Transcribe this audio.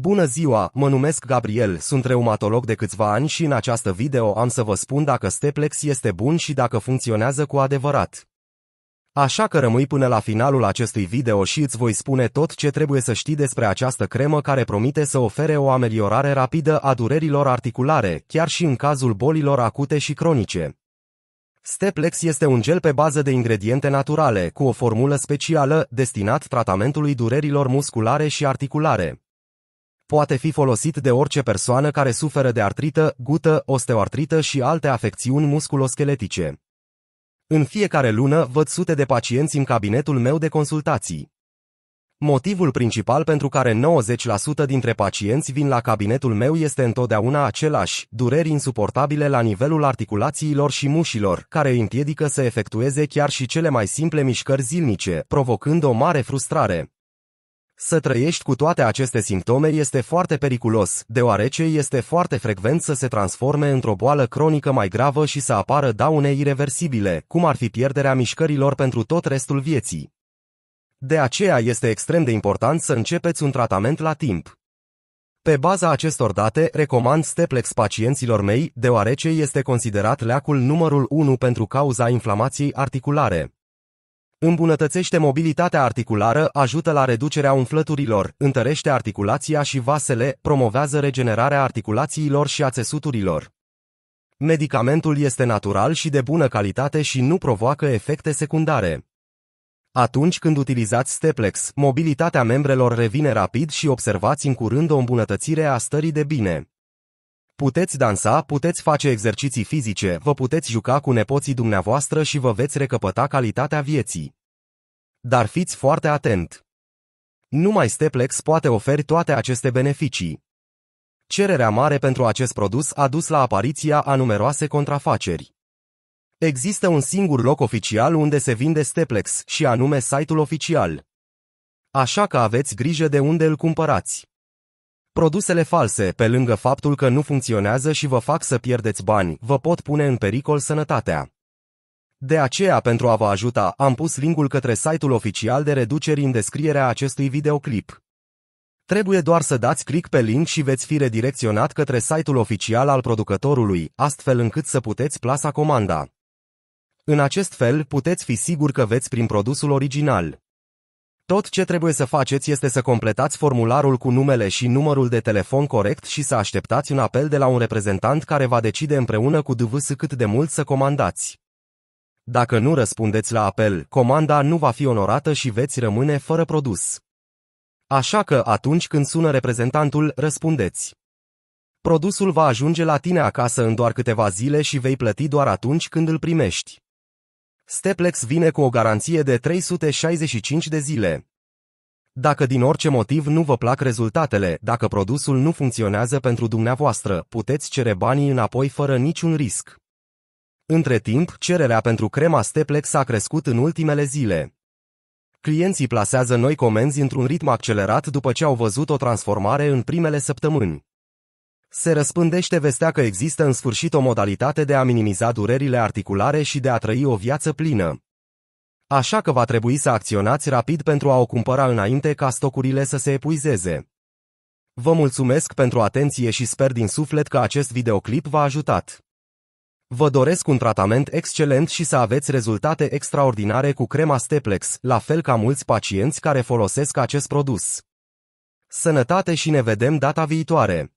Bună ziua, mă numesc Gabriel, sunt reumatolog de câțiva ani și în această video am să vă spun dacă Steplex este bun și dacă funcționează cu adevărat. Așa că rămâi până la finalul acestui video și îți voi spune tot ce trebuie să știi despre această cremă care promite să ofere o ameliorare rapidă a durerilor articulare, chiar și în cazul bolilor acute și cronice. Steplex este un gel pe bază de ingrediente naturale, cu o formulă specială, destinat tratamentului durerilor musculare și articulare poate fi folosit de orice persoană care suferă de artrită, gută, osteoartrită și alte afecțiuni musculoscheletice. În fiecare lună văd sute de pacienți în cabinetul meu de consultații. Motivul principal pentru care 90% dintre pacienți vin la cabinetul meu este întotdeauna același, dureri insuportabile la nivelul articulațiilor și mușilor, care îi împiedică să efectueze chiar și cele mai simple mișcări zilnice, provocând o mare frustrare. Să trăiești cu toate aceste simptome este foarte periculos, deoarece este foarte frecvent să se transforme într-o boală cronică mai gravă și să apară daune irreversibile, cum ar fi pierderea mișcărilor pentru tot restul vieții. De aceea este extrem de important să începeți un tratament la timp. Pe baza acestor date, recomand Steplex pacienților mei, deoarece este considerat leacul numărul 1 pentru cauza inflamației articulare. Îmbunătățește mobilitatea articulară, ajută la reducerea umflăturilor, întărește articulația și vasele, promovează regenerarea articulațiilor și a țesuturilor. Medicamentul este natural și de bună calitate și nu provoacă efecte secundare. Atunci când utilizați Steplex, mobilitatea membrelor revine rapid și observați în curând o îmbunătățire a stării de bine. Puteți dansa, puteți face exerciții fizice, vă puteți juca cu nepoții dumneavoastră și vă veți recăpăta calitatea vieții. Dar fiți foarte atent! Numai Steplex poate oferi toate aceste beneficii. Cererea mare pentru acest produs a dus la apariția a numeroase contrafaceri. Există un singur loc oficial unde se vinde Steplex și anume site-ul oficial. Așa că aveți grijă de unde îl cumpărați. Produsele false, pe lângă faptul că nu funcționează și vă fac să pierdeți bani, vă pot pune în pericol sănătatea. De aceea, pentru a vă ajuta, am pus linkul către site-ul oficial de reduceri în descrierea acestui videoclip. Trebuie doar să dați click pe link și veți fi redirecționat către site-ul oficial al producătorului, astfel încât să puteți plasa comanda. În acest fel, puteți fi sigur că veți prin produsul original. Tot ce trebuie să faceți este să completați formularul cu numele și numărul de telefon corect și să așteptați un apel de la un reprezentant care va decide împreună cu DVS cât de mult să comandați. Dacă nu răspundeți la apel, comanda nu va fi onorată și veți rămâne fără produs. Așa că atunci când sună reprezentantul, răspundeți. Produsul va ajunge la tine acasă în doar câteva zile și vei plăti doar atunci când îl primești. Steplex vine cu o garanție de 365 de zile. Dacă din orice motiv nu vă plac rezultatele, dacă produsul nu funcționează pentru dumneavoastră, puteți cere banii înapoi fără niciun risc. Între timp, cererea pentru crema Steplex a crescut în ultimele zile. Clienții plasează noi comenzi într-un ritm accelerat după ce au văzut o transformare în primele săptămâni. Se răspândește vestea că există în sfârșit o modalitate de a minimiza durerile articulare și de a trăi o viață plină. Așa că va trebui să acționați rapid pentru a o cumpăra înainte ca stocurile să se epuizeze. Vă mulțumesc pentru atenție și sper din suflet că acest videoclip v-a ajutat. Vă doresc un tratament excelent și să aveți rezultate extraordinare cu crema Steplex, la fel ca mulți pacienți care folosesc acest produs. Sănătate și ne vedem data viitoare!